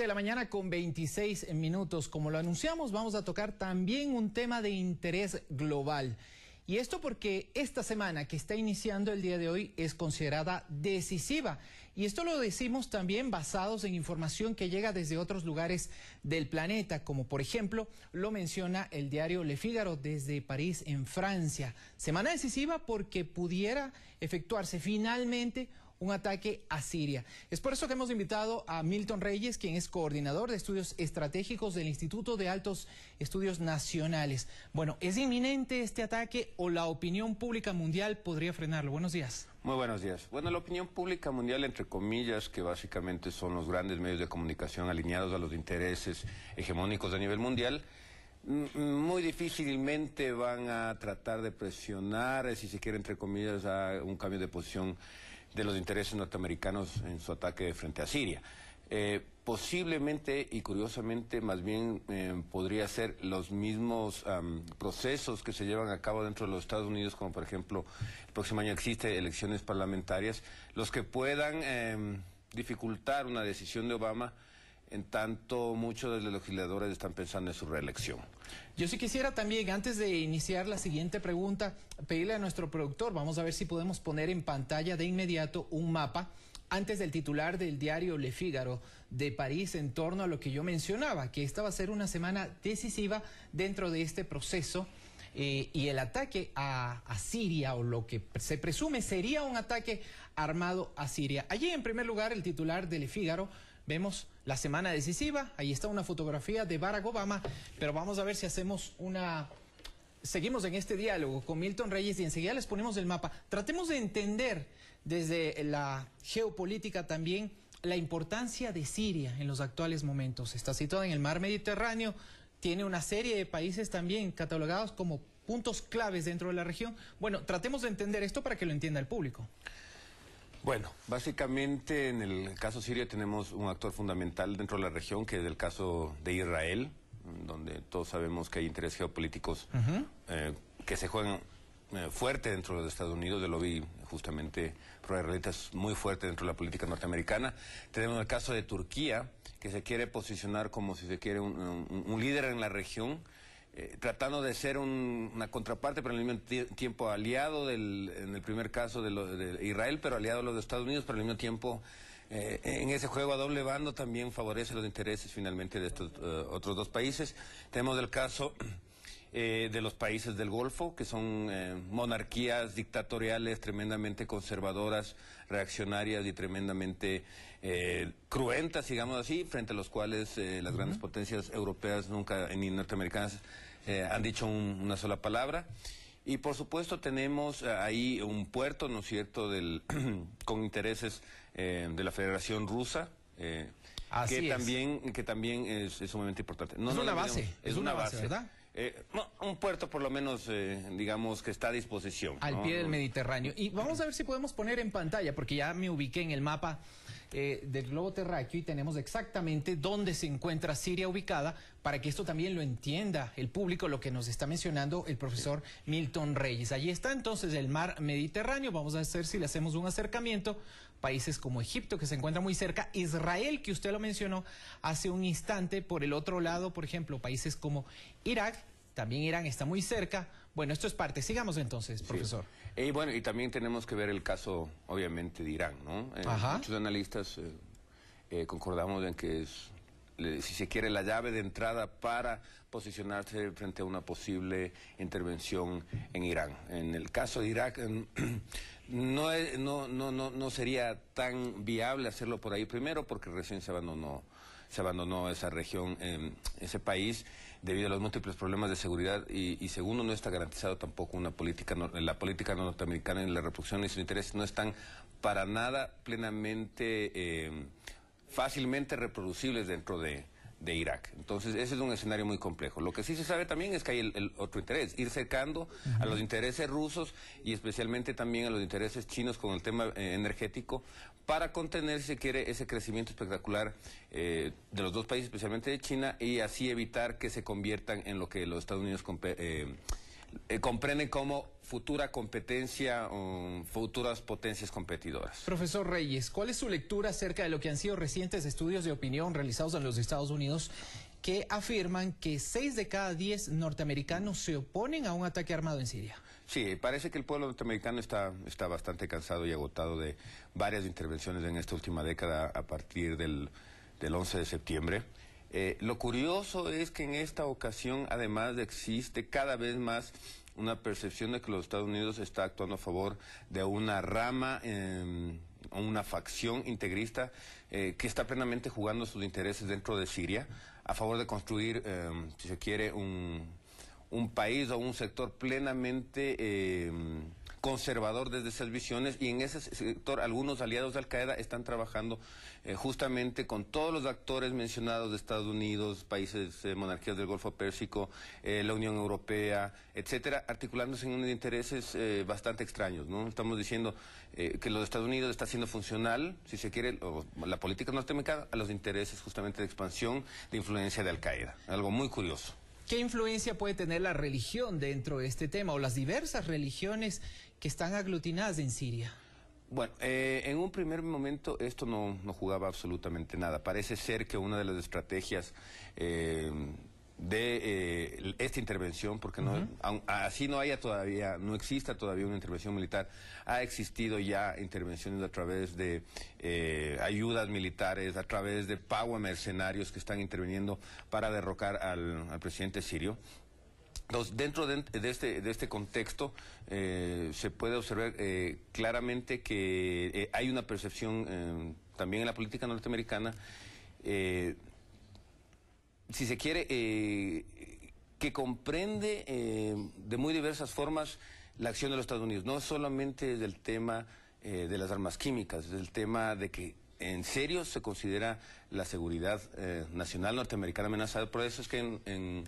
de la mañana con 26 minutos. Como lo anunciamos, vamos a tocar también un tema de interés global. Y esto porque esta semana que está iniciando el día de hoy es considerada decisiva. Y esto lo decimos también basados en información que llega desde otros lugares del planeta, como por ejemplo lo menciona el diario Le Figaro desde París en Francia. Semana decisiva porque pudiera efectuarse finalmente un ataque a Siria. Es por eso que hemos invitado a Milton Reyes, quien es coordinador de estudios estratégicos del Instituto de Altos Estudios Nacionales. Bueno, ¿es inminente este ataque o la opinión pública mundial podría frenarlo? Buenos días. Muy buenos días. Bueno, la opinión pública mundial, entre comillas, que básicamente son los grandes medios de comunicación alineados a los intereses hegemónicos a nivel mundial, muy difícilmente van a tratar de presionar, eh, si se quiere, entre comillas, a un cambio de posición de los intereses norteamericanos en su ataque frente a Siria. Eh, posiblemente y curiosamente más bien eh, podría ser los mismos procesos que se llevan a cabo dentro de los Estados Unidos, como por ejemplo el próximo año existe elecciones parlamentarias, los que puedan em, dificultar una decisión de Obama en tanto muchos de los legisladores están pensando en su reelección. Yo sí quisiera también, antes de iniciar la siguiente pregunta, pedirle a nuestro productor, vamos a ver si podemos poner en pantalla de inmediato un mapa antes del titular del diario Le Figaro de París en torno a lo que yo mencionaba, que esta va a ser una semana decisiva dentro de este proceso. Eh, y el ataque a, Siria o lo que se presume sería un ataque armado a Siria. Allí, en primer lugar, el titular del Figaro vemos la semana decisiva. Ahí está una fotografía de Barack Obama, pero vamos a ver si hacemos una... Seguimos en este diálogo con Milton Reyes y enseguida les ponemos el mapa. Tratemos de entender desde la geopolítica también la importancia de Siria en los actuales momentos. Está situada en el mar Mediterráneo, tiene una serie de países también catalogados como puntos claves dentro de la región. Bueno, tratemos de entender esto para que lo entienda el público. Bueno, básicamente en el caso sirio tenemos un actor fundamental dentro de la región que es el caso de Israel, donde todos sabemos que hay intereses geopolíticos eh, que se juegan eh, fuerte dentro de los Estados Unidos, de lo vi justamente es muy fuerte dentro de la política norteamericana. Tenemos el caso de Turquía, que se quiere posicionar como si se quiere un líder en la región eh, tratando de ser una contraparte, pero al mismo tiempo aliado en el primer caso de, Israel, pero aliado a los de Estados Unidos, pero al mismo tiempo eh, en ese juego a doble bando también favorece los intereses finalmente de estos eh, otros dos países. Tenemos el caso eh, de los países del Golfo, que son eh, monarquías dictatoriales tremendamente conservadoras, reaccionarias y tremendamente eh, cruentas, digamos así, frente a los cuales las grandes potencias europeas nunca ni norteamericanas han dicho una sola palabra. Y por supuesto tenemos ahí un puerto, ¿no es cierto?, del, con intereses de la Federación Rusa. que, También, que también es, sumamente importante. No, es, una base. Es, una, base, ¿verdad? Eh, un puerto por lo menos, eh, digamos, que está a disposición. Al pie del Mediterráneo. Y vamos a ver si podemos poner en pantalla, porque ya me ubiqué en el mapa eh, del globo terráqueo y tenemos exactamente dónde se encuentra Siria ubicada para que esto también lo entienda el público, lo que nos está mencionando el profesor Milton Reyes. Allí está entonces el mar Mediterráneo. Vamos a hacer si le hacemos un acercamiento. Países como Egipto, que se encuentra muy cerca, Israel, que usted lo mencionó hace un instante, por el otro lado, por ejemplo, países como Irak, también Irán está muy cerca, bueno, esto es parte. Sigamos entonces, profesor. Y bueno, y también tenemos que ver el caso, obviamente, de Irán, ¿no? Eh, muchos analistas eh, eh, concordamos en que es, si se quiere, la llave de entrada para posicionarse frente a una posible intervención en Irán. En el caso de Irak, no, no, no, no, sería tan viable hacerlo por ahí primero, porque recién se abandonó se abandonó esa región, em, ese país, debido a los múltiples problemas de seguridad y, segundo no está garantizado tampoco una política la política norteamericana en la reproducción y sus intereses no están para nada plenamente eh, fácilmente reproducibles dentro de de Irak. Entonces, ese es un escenario muy complejo. Lo que sí se sabe también es que hay el, otro interés, ir cercando a los intereses rusos y especialmente también a los intereses chinos con el tema eh, energético para contener, si se quiere, ese crecimiento espectacular eh, de los dos países, especialmente de China, y así evitar que se conviertan en lo que los Estados Unidos... Eh, eh, comprende como futura competencia, futuras potencias competidoras. Profesor Reyes, ¿cuál es su lectura acerca de lo que han sido recientes estudios de opinión realizados en los Estados Unidos que afirman que seis de cada diez norteamericanos se oponen a un ataque armado en Siria. Sí, parece que el pueblo norteamericano está, bastante cansado y agotado de varias intervenciones en esta última década a partir del, del 11 de septiembre. Eh, lo curioso es que en esta ocasión, además, existe cada vez más una percepción de que los Estados Unidos está actuando a favor de una rama, eh, una facción integrista eh, que está plenamente jugando sus intereses dentro de Siria, a favor de construir, em, si se quiere, un país o un sector plenamente em, conservador desde esas visiones y en ese sector algunos aliados de Al-Qaeda están trabajando eh, justamente con todos los actores mencionados de Estados Unidos, países, eh, monarquías del Golfo Pérsico, eh, la Unión Europea, etcétera, articulándose en unos intereses bastante extraños, Estamos diciendo que los Estados Unidos está siendo funcional, si se quiere, la política norteamericana a los intereses justamente de expansión de influencia de Al-Qaeda, algo muy curioso. ¿Qué influencia puede tener la religión dentro de este tema o las diversas religiones que están aglutinadas en Siria? Bueno, eh, en un primer momento esto no, jugaba absolutamente nada. Parece ser que una de las estrategias eh, de eh, esta intervención, porque no, así no haya todavía, no exista todavía una intervención militar, ha existido ya intervenciones a través de ayudas militares, a través de pago a mercenarios que están interviniendo para derrocar al presidente sirio dentro este, de, este, contexto, eh, se puede observar eh, claramente que eh, hay una percepción también en la política norteamericana, si se quiere, que comprende de muy diversas formas la acción de los Estados Unidos, no solamente del tema de las armas químicas, del tema de que en serio se considera la seguridad nacional norteamericana amenazada, por eso es que en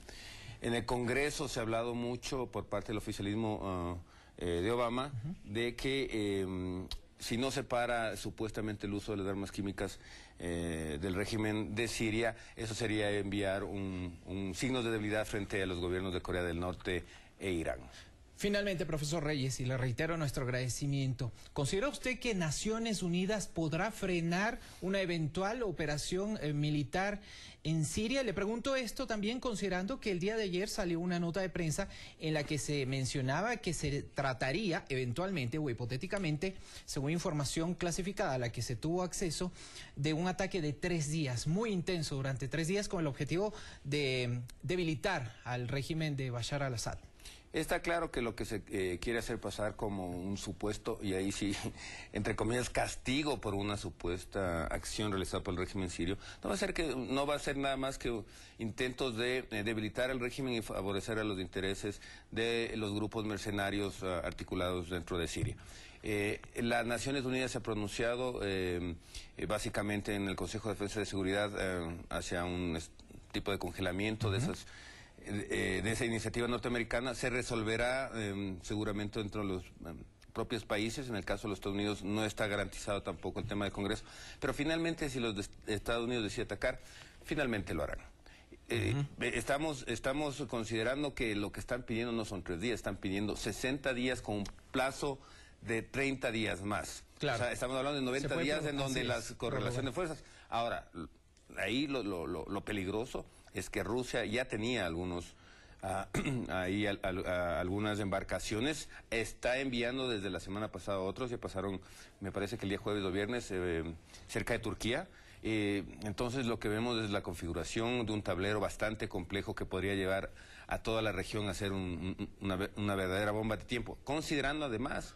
en el Congreso se ha hablado mucho por parte del oficialismo ah, eh, de Obama de que em, si no se para supuestamente el uso de las armas químicas eh, del régimen de Siria, eso sería enviar un, un signo de debilidad frente a los gobiernos de Corea del Norte e Irán. Finalmente, profesor Reyes, y le reitero nuestro agradecimiento, ¿considera usted que Naciones Unidas podrá frenar una eventual operación eh, militar en Siria? Le pregunto esto también considerando que el día de ayer salió una nota de prensa en la que se mencionaba que se trataría eventualmente o hipotéticamente, según información clasificada a la que se tuvo acceso, de un ataque de tres días, muy intenso, durante tres días, con el objetivo de debilitar al régimen de Bashar al-Assad. Está claro que lo que se eh, quiere hacer pasar como un supuesto, y ahí sí, entre comillas, castigo por una supuesta acción realizada por el régimen sirio, no va a ser, que, no va a ser nada más que intentos de eh, debilitar el régimen y favorecer a los intereses de los grupos mercenarios eh, articulados dentro de Siria. las Naciones Unidas se ha pronunciado básicamente en el Consejo de Defensa de Seguridad hacia un tipo de congelamiento de esas eh, de esa iniciativa norteamericana se resolverá eh, seguramente dentro de los eh, propios países. En el caso de los Estados Unidos no está garantizado tampoco el tema del Congreso. Pero finalmente, si los Estados Unidos deciden atacar, finalmente lo harán. estamos, estamos considerando que lo que están pidiendo no son tres días, están pidiendo 60 días con un plazo de 30 días más. estamos hablando de 90 días en donde las correlaciones de fuerzas. Ahora, ahí lo, lo, lo peligroso es que Rusia ya tenía algunos ah, ahí algunas embarcaciones, está enviando desde la semana pasada otros, ya pasaron, me parece que el día jueves o viernes, eh, cerca de Turquía. Eh, entonces lo que vemos es la configuración de un tablero bastante complejo que podría llevar a toda la región a ser una, una verdadera bomba de tiempo, considerando además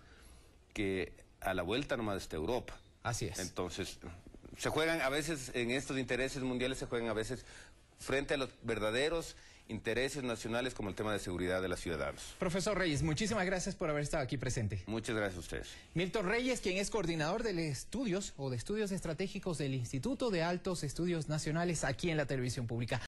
que a la vuelta nomás está Europa. Así es. Entonces, se juegan a veces en estos intereses mundiales, se juegan a veces frente a los verdaderos intereses nacionales como el tema de seguridad de los ciudadanos. Profesor Reyes, muchísimas gracias por haber estado aquí presente. Muchas gracias a ustedes. Milton Reyes, quien es coordinador de estudios o de estudios estratégicos del Instituto de Altos Estudios Nacionales aquí en la televisión pública.